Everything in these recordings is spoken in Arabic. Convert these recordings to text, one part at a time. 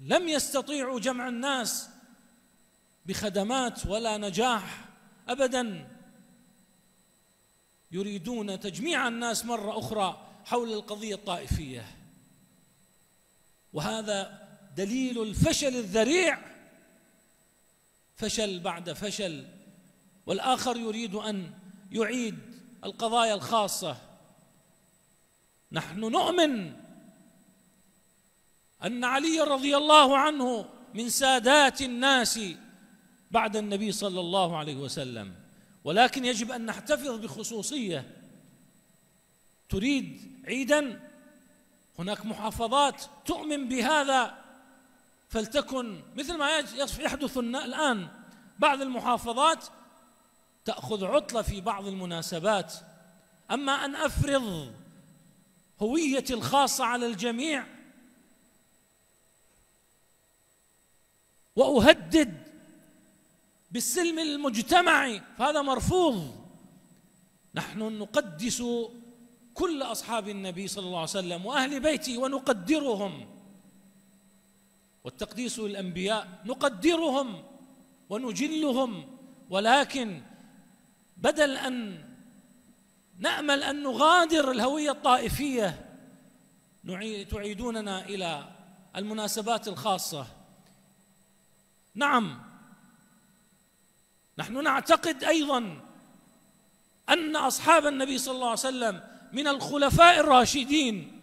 لم يستطيعوا جمع الناس بخدمات ولا نجاح ابدا يريدون تجميع الناس مره اخرى حول القضيه الطائفيه وهذا دليل الفشل الذريع فشل بعد فشل والاخر يريد ان يعيد القضايا الخاصه نحن نؤمن ان علي رضي الله عنه من سادات الناس بعد النبي صلى الله عليه وسلم ولكن يجب ان نحتفظ بخصوصيه تريد عيدا هناك محافظات تؤمن بهذا فلتكن مثل ما يحدث الان بعض المحافظات تاخذ عطله في بعض المناسبات اما ان افرض هويتي الخاصه على الجميع واهدد بالسلم المجتمعي فهذا مرفوض نحن نقدس كل اصحاب النبي صلى الله عليه وسلم واهل بيته ونقدرهم والتقديس للانبياء نقدرهم ونجلهم ولكن بدل ان نامل ان نغادر الهويه الطائفيه تعيدوننا الى المناسبات الخاصه نعم نحن نعتقد ايضا ان اصحاب النبي صلى الله عليه وسلم من الخلفاء الراشدين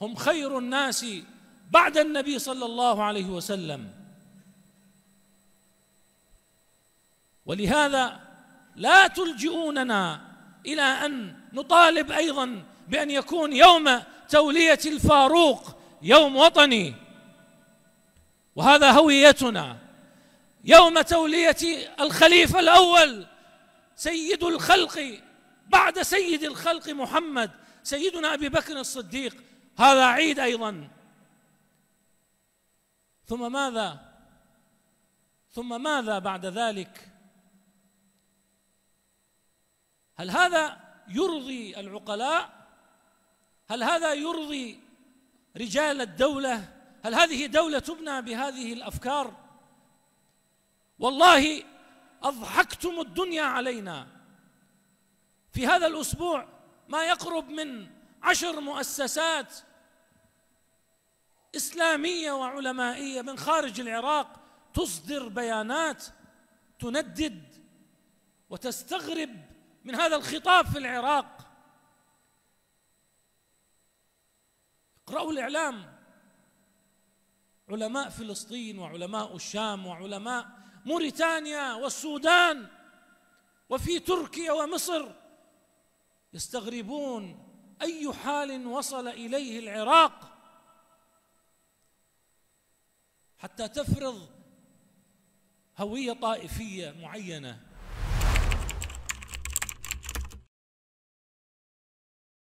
هم خير الناس بعد النبي صلى الله عليه وسلم ولهذا لا تلجئوننا الى ان نطالب ايضا بان يكون يوم توليه الفاروق يوم وطني وهذا هويتنا يوم تولية الخليفة الأول سيد الخلق بعد سيد الخلق محمد سيدنا أبي بكر الصديق هذا عيد أيضا ثم ماذا ثم ماذا بعد ذلك هل هذا يرضي العقلاء هل هذا يرضي رجال الدولة هل هذه دولة تبنى بهذه الأفكار والله أضحكتم الدنيا علينا في هذا الأسبوع ما يقرب من عشر مؤسسات إسلامية وعلمائية من خارج العراق تصدر بيانات تندد وتستغرب من هذا الخطاب في العراق اقرأوا الإعلام علماء فلسطين وعلماء الشام وعلماء موريتانيا والسودان وفي تركيا ومصر يستغربون اي حال وصل اليه العراق حتى تفرض هويه طائفيه معينه